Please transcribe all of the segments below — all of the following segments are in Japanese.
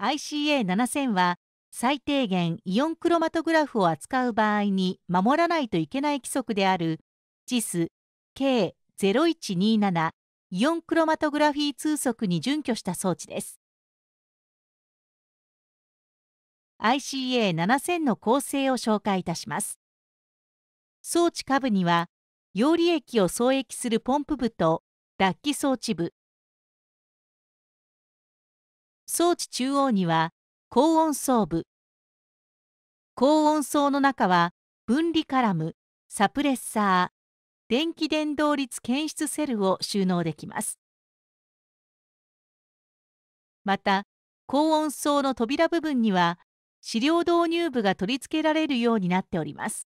ICA7000 は最低限イオンクロマトグラフを扱う場合に守らないといけない規則である JIS K0127 イオンクロマトグラフィー通則に準拠した装置です。ICA7000 の構成を紹介いたします。装置下部には、溶利液を送液するポンプ部と脱気装置部、装置中央には高温層部高温層の中は分離カラムサプレッサー電気伝導率検出セルを収納できますまた高温層の扉部分には資料導入部が取り付けられるようになっております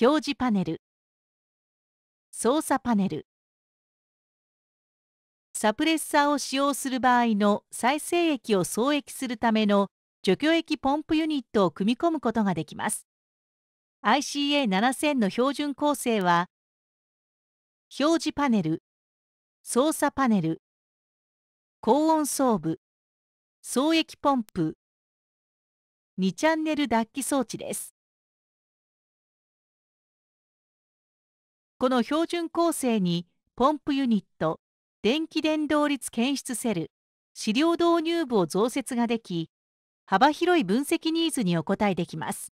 表示パネル操作パネルサプレッサーを使用する場合の再生液を送液するための除去液ポンプユニットを組み込むことができます。ICA7000 の標準構成は、表示パネル、操作パネル、高温装部、送液ポンプ、2チャンネル脱気装置です。この標準構成にポンプユニット、電気伝導率検出セル、資料導入部を増設ができ、幅広い分析ニーズにお応えできます。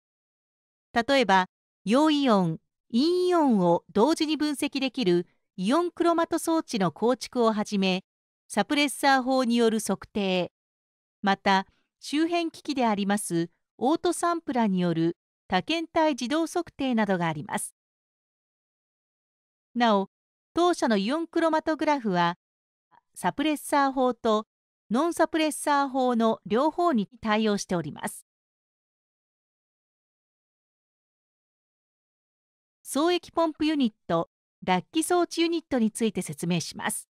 例えば、陽イオン、陰イオンを同時に分析できるイオンクロマト装置の構築をはじめ、サプレッサー法による測定、また、周辺機器でありますオートサンプラによる多検体自動測定などがあります。なお、当社のイオンクロマトグラフは、サプレッサー法とノンサプレッサー法の両方に対応しております。総液ポンプユニット、ラッ装置ユニットについて説明します。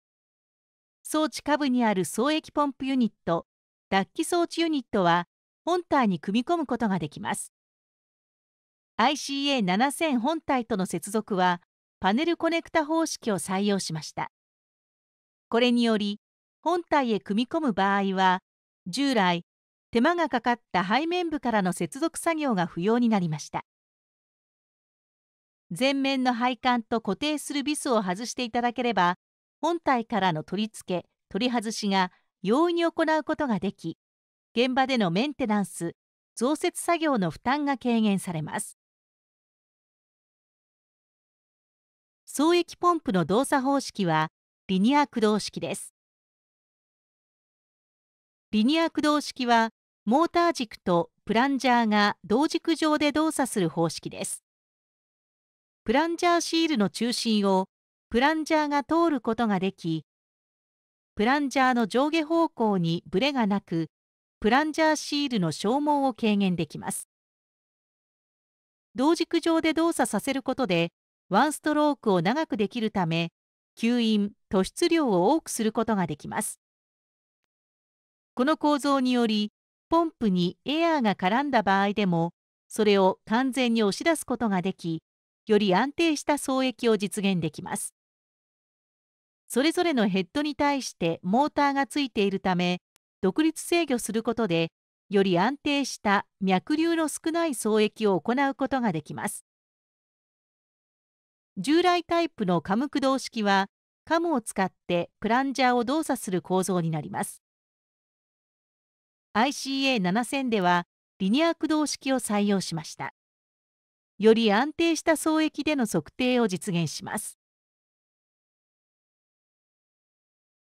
装置下部にある総液ポンプユニット、ラッ装置ユニットは本体に組み込むことができます。ICA7000 本体との接続はパネルコネクタ方式を採用しました。これにより本体へ組み込む場合は従来手間がかかった背面部からの接続作業が不要になりました前面の配管と固定するビスを外していただければ本体からの取り付け取り外しが容易に行うことができ現場でのメンテナンス増設作業の負担が軽減されます送液ポンプの動作方式はリニア駆動式です。リニア駆動式は、モーター軸とプランジャーが同軸上で動作する方式です。プランジャーシールの中心をプランジャーが通ることができ、プランジャーの上下方向にブレがなく、プランジャーシールの消耗を軽減できます。同軸上で動作させることで、ワンストロークを長くできるため、吸引、突出量を多くすることができます。この構造により、ポンプにエアーが絡んだ場合でも、それを完全に押し出すことができ、より安定した総液を実現できます。それぞれのヘッドに対してモーターがついているため、独立制御することで、より安定した脈流の少ない総液を行うことができます。従来タイプのカム駆動式はカムを使ってプランジャーを動作する構造になります ICA7000 ではリニア駆動式を採用しましたより安定した総液での測定を実現します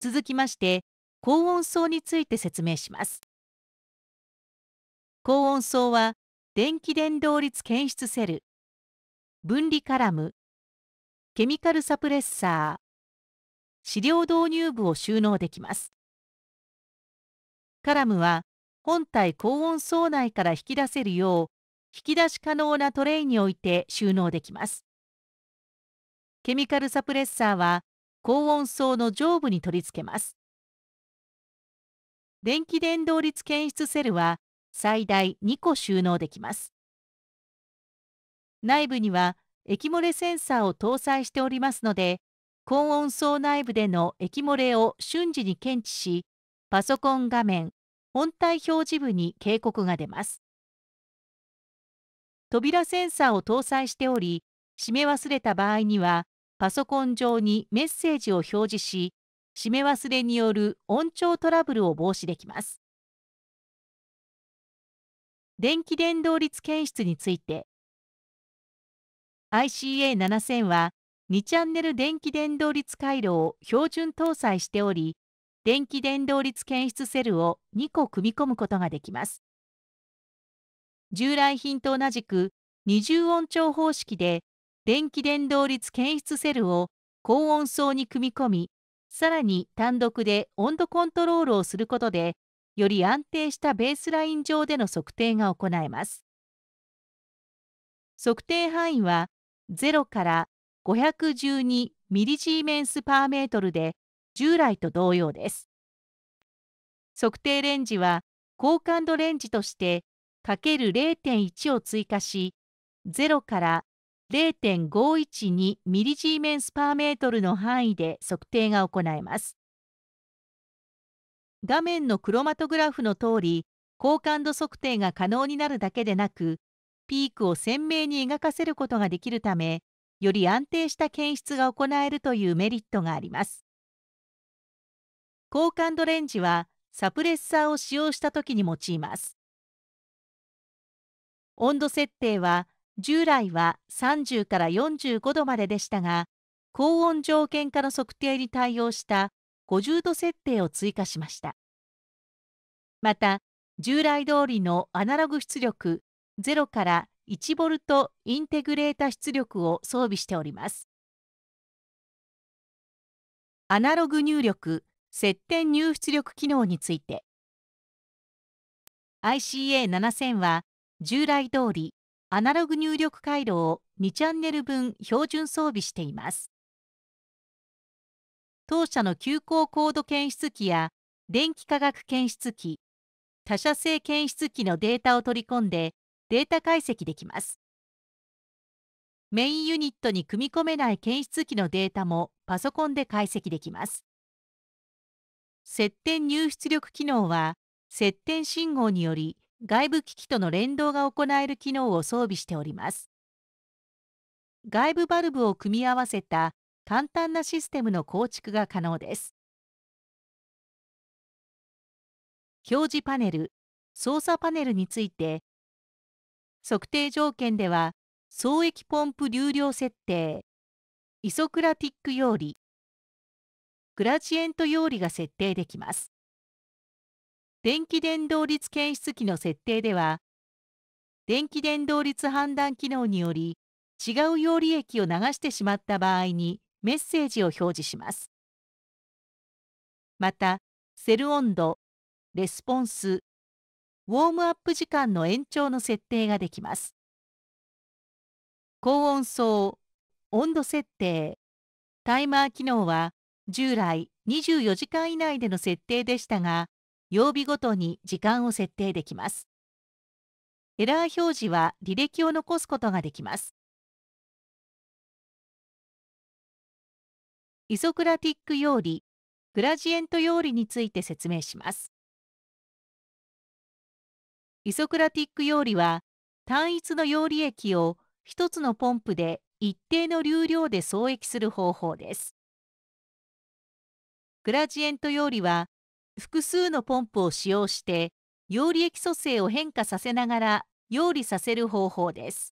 続きまして高温層について説明します高温層は電気伝導率検出セル分離カラムケミカルサプレッサー、資料導入部を収納できます。カラムは本体高温層内から引き出せるよう、引き出し可能なトレイにおいて収納できます。ケミカルサプレッサーは高温層の上部に取り付けます。電気伝導率検出セルは最大2個収納できます。内部には液漏れセンサーを搭載しておりますので、高音層内部での液漏れを瞬時に検知し、パソコン画面、本体表示部に警告が出ます。扉センサーを搭載しており、閉め忘れた場合には、パソコン上にメッセージを表示し、閉め忘れによる音調トラブルを防止できます。電気伝導率検出について、ICA7000 は2チャンネル電気伝導率回路を標準搭載しており、電気伝導率検出セルを2個組み込むことができます。従来品と同じく20音調方式で電気伝導率検出セルを高音層に組み込み、さらに単独で温度コントロールをすることで、より安定したベースライン上での測定が行えます。測定範囲は0から512ミリジーメンスパーメートルで従来と同様です。測定レンジは高感度レンジとしてかける0.1を追加し0から0.512ミリジーメンスパーメートルの範囲で測定が行えます。画面のクロマトグラフの通り高感度測定が可能になるだけでなくピークを鮮明に描かせることができるため、より安定した検出が行えるというメリットがあります。高感度レンジはサプレッサーを使用した時に用います。温度設定は従来は30から45度まででしたが、高温条件下の測定に対応した50度設定を追加しました。また、従来通りのアナログ出力0から1ボルトインテグレータ出力を装備しております。アナログ入力、接点入出力機能について ICA7000 は従来通りアナログ入力回路を2チャンネル分標準装備しています。当社の急行コード検出機や電気化学検出機、他社製検出機のデータを取り込んでデータ解析できます。メインユニットに組み込めない検出器のデータもパソコンで解析できます。接点入出力機能は、接点信号により外部機器との連動が行える機能を装備しております。外部バルブを組み合わせた簡単なシステムの構築が可能です。表示パネル、操作パネルについて測定条件では、総液ポンプ流量設定、イソクラティック用理、グラジエント用理が設定できます。電気伝導率検出器の設定では、電気伝導率判断機能により、違う用理液を流してしまった場合にメッセージを表示します。また、セル温度、レスポンス、ウォームアップ時間の延長の設定ができます。高温層、温度設定、タイマー機能は従来24時間以内での設定でしたが、曜日ごとに時間を設定できます。エラー表示は履歴を残すことができます。イソクラティック用理、グラジエント用理について説明します。イソクラティック溶理は単一の溶理液を一つのポンプで一定の流量で挿液する方法です。グラジエント料理は複数のポンプを使用して溶理液組成を変化させながら料理させる方法です。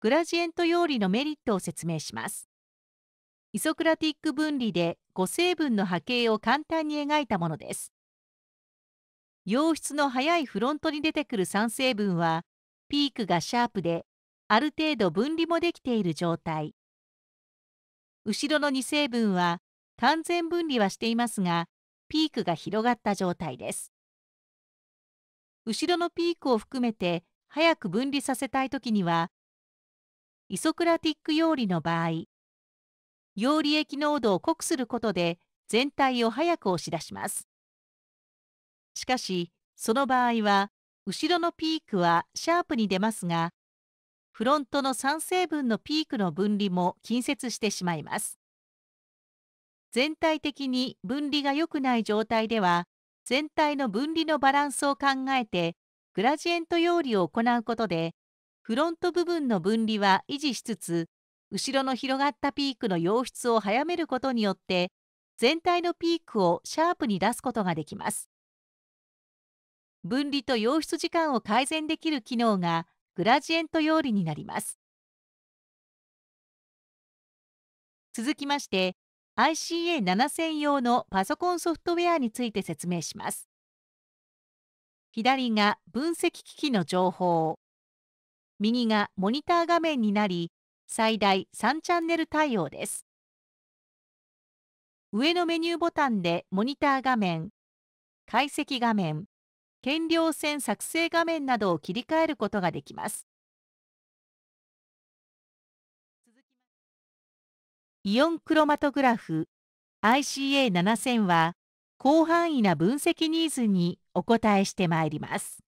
グラジエント料理のメリットを説明します。イソクラティック分離で5成分の波形を簡単に描いたものです。溶質の速いフロントに出てくる3成分は、ピークがシャープで、ある程度分離もできている状態。後ろの2成分は、完全分離はしていますが、ピークが広がった状態です。後ろのピークを含めて早く分離させたいときには、イソクラティック用理の場合、溶利液濃度を濃くすることで全体を早く押し出します。しかし、その場合は、後ろのピークはシャープに出ますが、フロントの3成分のピークの分離も近接してしまいます。全体的に分離が良くない状態では、全体の分離のバランスを考えて、グラジエント用理を行うことで、フロント部分の分離は維持しつつ、後ろの広がったピークの溶出を早めることによって全体のピークをシャープに出すことができます分離と溶出時間を改善できる機能がグラジエント要理になります続きまして ICA7000 用のパソコンソフトウェアについて説明します左が分析機器の情報右がモニター画面になり最大3チャンネル対応です。上のメニューボタンでモニター画面、解析画面、検量線作成画面などを切り替えることができます。イオンクロマトグラフ ICA7000 は広範囲な分析ニーズにお答えしてまいります。